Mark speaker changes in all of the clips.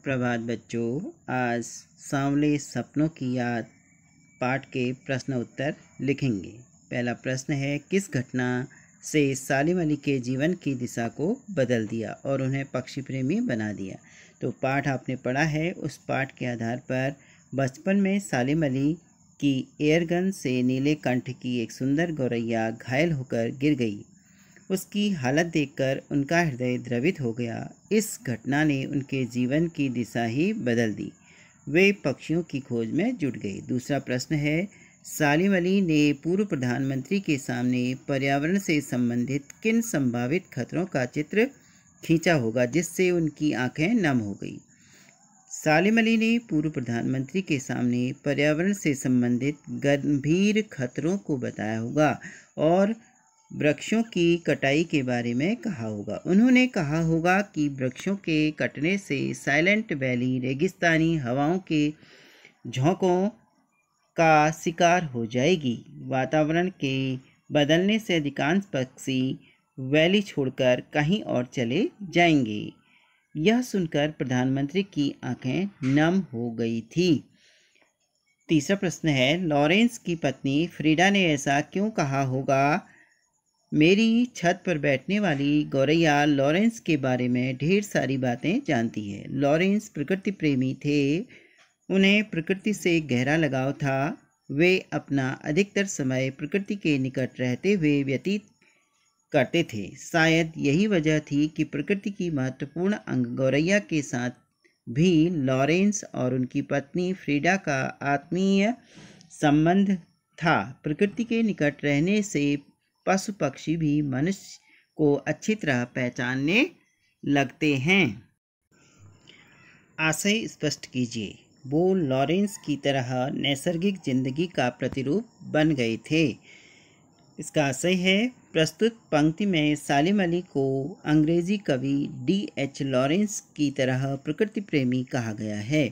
Speaker 1: सुप्रभात बच्चों आज सांवले सपनों की याद पाठ के प्रश्न उत्तर लिखेंगे पहला प्रश्न है किस घटना से सालिम अली के जीवन की दिशा को बदल दिया और उन्हें पक्षी प्रेमी बना दिया तो पाठ आपने पढ़ा है उस पाठ के आधार पर बचपन में सालिम अली की एयरगन से नीले कंठ की एक सुंदर गौरैया घायल होकर गिर गई उसकी हालत देखकर उनका हृदय द्रवित हो गया इस घटना ने उनके जीवन की दिशा ही बदल दी वे पक्षियों की खोज में जुट गए दूसरा प्रश्न है सालिम अली ने पूर्व प्रधानमंत्री के सामने पर्यावरण से संबंधित किन संभावित खतरों का चित्र खींचा होगा जिससे उनकी आंखें नम हो गई सालिम अली ने पूर्व प्रधानमंत्री के सामने पर्यावरण से संबंधित गंभीर खतरों को बताया होगा और वृक्षों की कटाई के बारे में कहा होगा उन्होंने कहा होगा कि वृक्षों के कटने से साइलेंट वैली रेगिस्तानी हवाओं के झोंकों का शिकार हो जाएगी वातावरण के बदलने से अधिकांश पक्षी वैली छोड़कर कहीं और चले जाएंगे यह सुनकर प्रधानमंत्री की आंखें नम हो गई थी तीसरा प्रश्न है लॉरेंस की पत्नी फ्रीडा ने ऐसा क्यों कहा होगा मेरी छत पर बैठने वाली गौरैया लॉरेंस के बारे में ढेर सारी बातें जानती है लॉरेंस प्रकृति प्रेमी थे उन्हें प्रकृति से गहरा लगाव था वे अपना अधिकतर समय प्रकृति के निकट रहते हुए व्यतीत करते थे शायद यही वजह थी कि प्रकृति की महत्वपूर्ण अंग गौरैया के साथ भी लॉरेंस और उनकी पत्नी फ्रीडा का आत्मीय संबंध था प्रकृति के निकट रहने से पशु पक्षी भी मनुष्य को अच्छी तरह पहचानने लगते हैं आशय स्पष्ट कीजिए वो लॉरेंस की तरह नैसर्गिक जिंदगी का प्रतिरूप बन गए थे इसका आशय है प्रस्तुत पंक्ति में सालिम अली को अंग्रेजी कवि डी एच लॉरेंस की तरह प्रकृति प्रेमी कहा गया है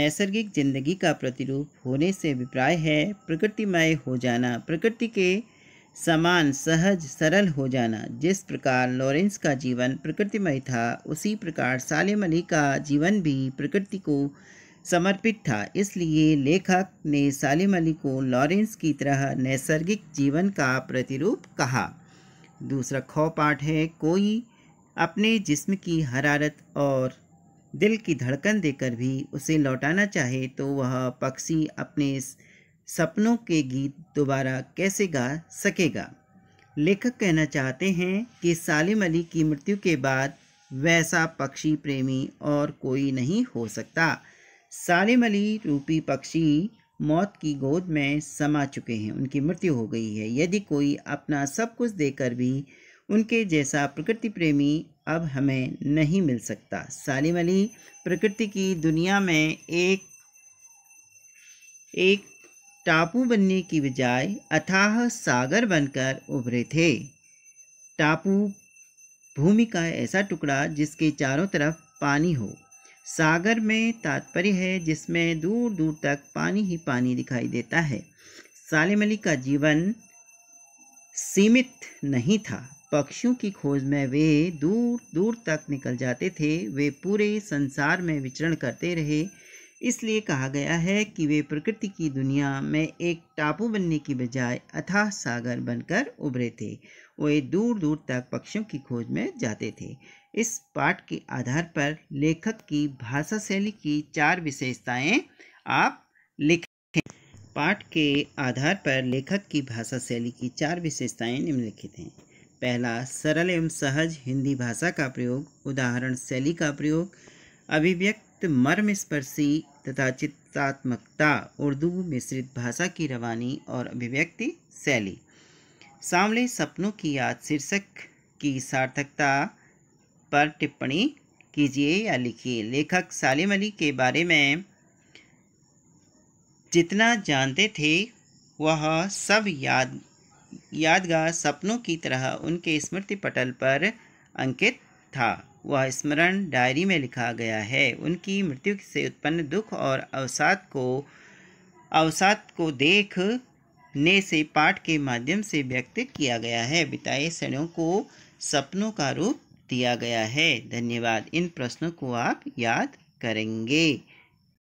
Speaker 1: नैसर्गिक जिंदगी का प्रतिरूप होने से अभिप्राय है प्रकृतिमय हो जाना प्रकृति के समान सहज सरल हो जाना जिस प्रकार लॉरेंस का जीवन प्रकृतिमय था उसी प्रकार सालिम अली का जीवन भी प्रकृति को समर्पित था इसलिए लेखक ने सालिम अली को लॉरेंस की तरह नैसर्गिक जीवन का प्रतिरूप कहा दूसरा खौ पाठ है कोई अपने जिस्म की हरारत और दिल की धड़कन देकर भी उसे लौटाना चाहे तो वह पक्षी अपने सपनों के गीत दोबारा कैसे गा सकेगा लेखक कहना चाहते हैं कि सालिम अली की मृत्यु के बाद वैसा पक्षी प्रेमी और कोई नहीं हो सकता सालिम अली रूपी पक्षी मौत की गोद में समा चुके हैं उनकी मृत्यु हो गई है यदि कोई अपना सब कुछ देकर भी उनके जैसा प्रकृति प्रेमी अब हमें नहीं मिल सकता सालिम अली प्रकृति की दुनिया में एक एक टापू बनने की बजाय अथाह सागर बनकर उभरे थे टापू भूमि का ऐसा टुकड़ा जिसके चारों तरफ पानी हो सागर में तात्पर्य है जिसमें दूर दूर तक पानी ही पानी दिखाई देता है सालिम अली का जीवन सीमित नहीं था पक्षियों की खोज में वे दूर दूर तक निकल जाते थे वे पूरे संसार में विचरण करते रहे इसलिए कहा गया है कि वे प्रकृति की दुनिया में एक टापू बनने की बजाय अथाह सागर बनकर उभरे थे वे दूर दूर तक पक्षियों की खोज में जाते थे इस पाठ के आधार पर लेखक की भाषा शैली की चार विशेषताएं आप लिखें पाठ के आधार पर लेखक की भाषा शैली की चार विशेषताएं निम्नलिखित हैं पहला सरल एवं सहज हिंदी भाषा का प्रयोग उदाहरण शैली का प्रयोग अभिव्यक्त मर्म स्पर्शी तथा चित्तात्मकता उर्दू मिश्रित भाषा की रवानी और अभिव्यक्ति शैली सांवले सपनों की याद शीर्षक की सार्थकता पर टिप्पणी कीजिए या लिखिए लेखक सालिम अली के बारे में जितना जानते थे वह सब याद यादगार सपनों की तरह उनके स्मृति पटल पर अंकित था वह स्मरण डायरी में लिखा गया है उनकी मृत्यु से उत्पन्न दुख और अवसाद को अवसाद को देख ने से पाठ के माध्यम से व्यक्त किया गया है बिताए क्षणों को सपनों का रूप दिया गया है धन्यवाद इन प्रश्नों को आप याद करेंगे